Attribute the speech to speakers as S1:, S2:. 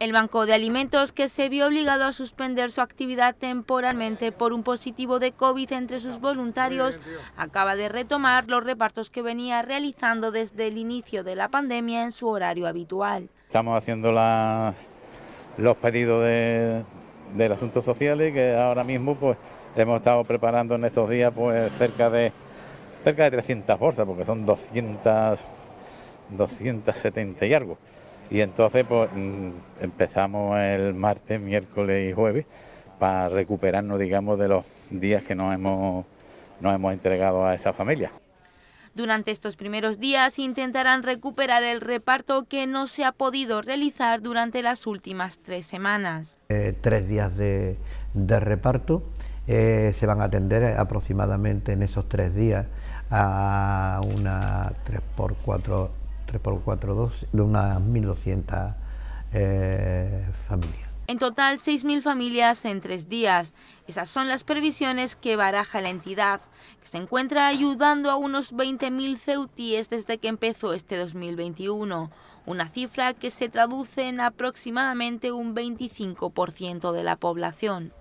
S1: El Banco de Alimentos, que se vio obligado a suspender su actividad temporalmente por un positivo de COVID entre sus voluntarios, acaba de retomar los repartos que venía realizando desde el inicio de la pandemia en su horario habitual.
S2: Estamos haciendo los pedidos del asunto social y que ahora mismo pues hemos estado preparando en estos días pues cerca de cerca de 300 bolsas porque son 200 270 y algo. Y entonces pues, mm, empezamos el martes, miércoles y jueves para recuperarnos, digamos, de los días que nos hemos, nos hemos entregado a esa familia.
S1: Durante estos primeros días intentarán recuperar el reparto que no se ha podido realizar durante las últimas tres semanas.
S3: Eh, tres días de, reparto. Eh, se van a atender aproximadamente en esos tres días a una tres por cuatro por 42 de unas 1.200
S1: eh, familias. En total, 6.000 familias en tres días. Esas son las previsiones que baraja la entidad, que se encuentra ayudando a unos 20.000 ceutíes desde que empezó este 2021, una cifra que se traduce en aproximadamente un 25% de la población.